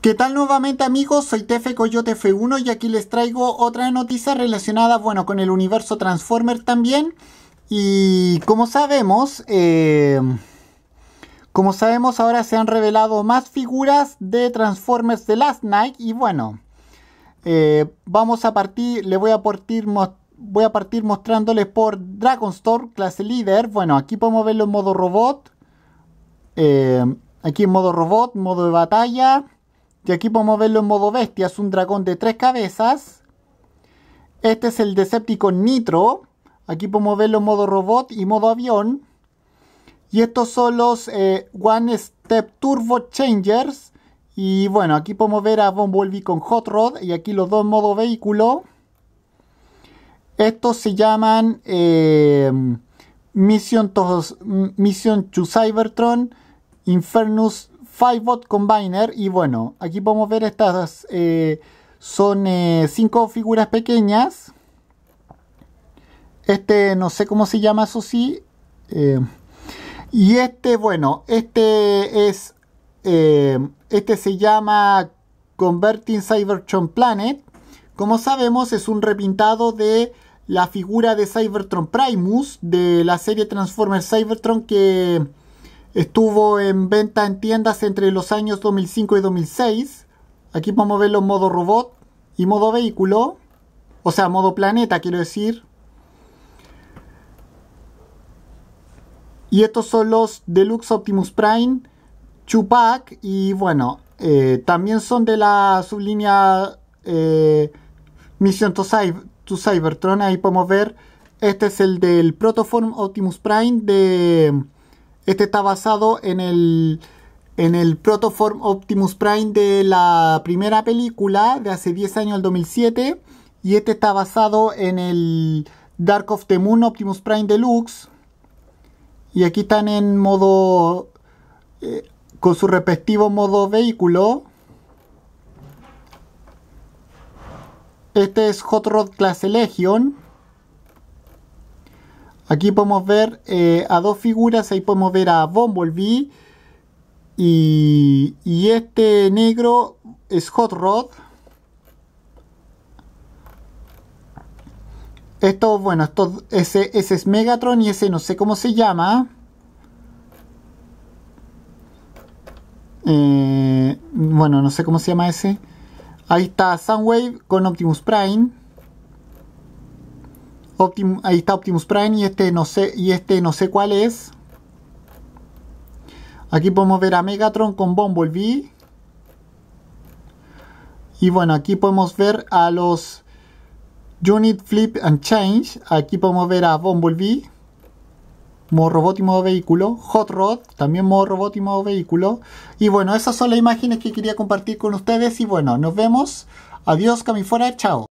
¿Qué tal nuevamente amigos? Soy Tefe Coyote F1 y aquí les traigo otra noticia relacionada, bueno, con el universo Transformer también. Y como sabemos, em, como sabemos ahora se han revelado más figuras de Transformers de Last Night y bueno, eh, vamos a partir, le voy a partir, voy a partir mostrándoles por Dragon Dragonstorm, clase líder. Bueno, aquí podemos verlo en modo robot, em, aquí en modo robot, modo de batalla y aquí podemos verlo en modo bestia. Es un dragón de tres cabezas. Este es el Decepticon Nitro. Aquí podemos verlo en modo robot y modo avión. Y estos son los eh, One Step Turbo Changers. Y bueno, aquí podemos ver a Bumblebee con Hot Rod. Y aquí los dos en modo vehículo. Estos se llaman eh, Mission, to, Mission to Cybertron, Infernus Bot Combiner. Y bueno, aquí podemos ver estas. Eh, son eh, cinco figuras pequeñas. Este, no sé cómo se llama, eso sí. Eh, y este, bueno, este es. este se llama Converting Cybertron Planet. Como sabemos, es un repintado de la figura de Cybertron Primus de la serie Transformers Cybertron que Estuvo en venta en tiendas entre los años 2005 y 2006. Aquí podemos verlo en modo robot y modo vehículo. O sea, modo planeta, quiero decir. Y estos son los Deluxe Optimus Prime, Chupac y bueno, eh, también son de la sublínea eh, Mission to, to, Cybertron. Ahí podemos ver, este es el del Protoform Optimus Prime de este está basado en el, en el Protoform Optimus Prime de la primera película de hace 10 años, el 2007. Y este está basado en el Dark of the Moon Optimus Prime Deluxe. Y aquí están en modo... Eh, con su respectivo modo vehículo. Este es Hot Rod Class Legion. Aquí podemos ver eh, a dos figuras, ahí podemos ver a Bumblebee y, este negro es Hot Rod. Esto, bueno, ese, ese es Megatron y ese no sé cómo se llama. Eh, bueno, no sé cómo se llama ese. Ahí está Soundwave con Optimus Prime ahí está Optimus Prime y este no sé y este no sé cuál es. Aquí podemos ver a Megatron con Bumblebee. Y bueno, aquí podemos ver a los Unit Flip and Change. Aquí podemos ver a Bumblebee. Modo robot y modo vehículo. Hot Rod, también modo robot y modo vehículo. Y bueno, esas son las imágenes que quería compartir con ustedes. Y bueno, nos vemos. Adiós, Camifuera. Chao.